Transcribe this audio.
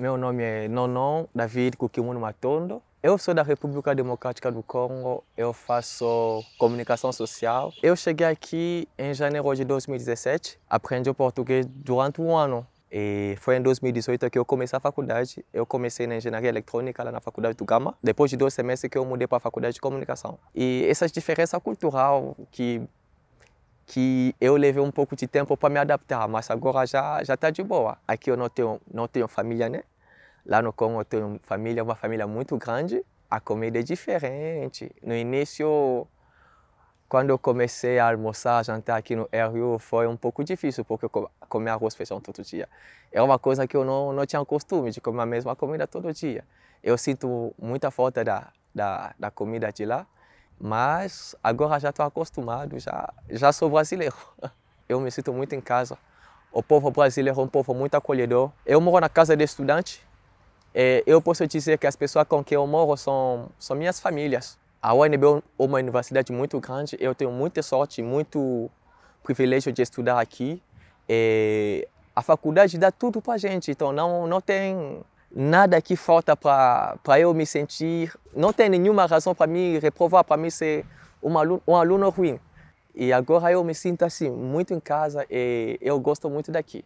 Meu nome é Nonon David Kukimuno Matondo. Eu sou da República Democrática do Congo, eu faço comunicação social. Eu cheguei aqui em janeiro de 2017, aprendi o português durante um ano. E foi em 2018 que eu comecei a faculdade. Eu comecei na engenharia eletrônica lá na faculdade do Gama. Depois de dois semestres que eu mudei para a faculdade de comunicação. E essa diferença cultural que que eu levei um pouco de tempo para me adaptar, mas agora já já está de boa. Aqui eu não tenho não tenho família, né? Lá no Congo eu tenho família, uma família muito grande. A comida é diferente. No início, quando eu comecei a almoçar, jantar aqui no Rio, foi um pouco difícil, porque eu comia arroz feijão todo dia. É uma coisa que eu não, não tinha costume de comer a mesma comida todo dia. Eu sinto muita falta da, da, da comida de lá. Mas agora já estou acostumado, já, já sou brasileiro. Eu me sinto muito em casa. O povo brasileiro é um povo muito acolhedor. Eu moro na casa de estudante. E é, eu posso dizer que as pessoas com quem eu moro são, são minhas famílias. A UNB é uma universidade muito grande. Eu tenho muita sorte, muito privilégio de estudar aqui. E é, a faculdade dá tudo para gente, então não, não tem nada que falta para eu me sentir. Não tem nenhuma razão para me reprovar, para mim ser um aluno, um aluno ruim. E agora eu me sinto assim, muito em casa e eu gosto muito daqui.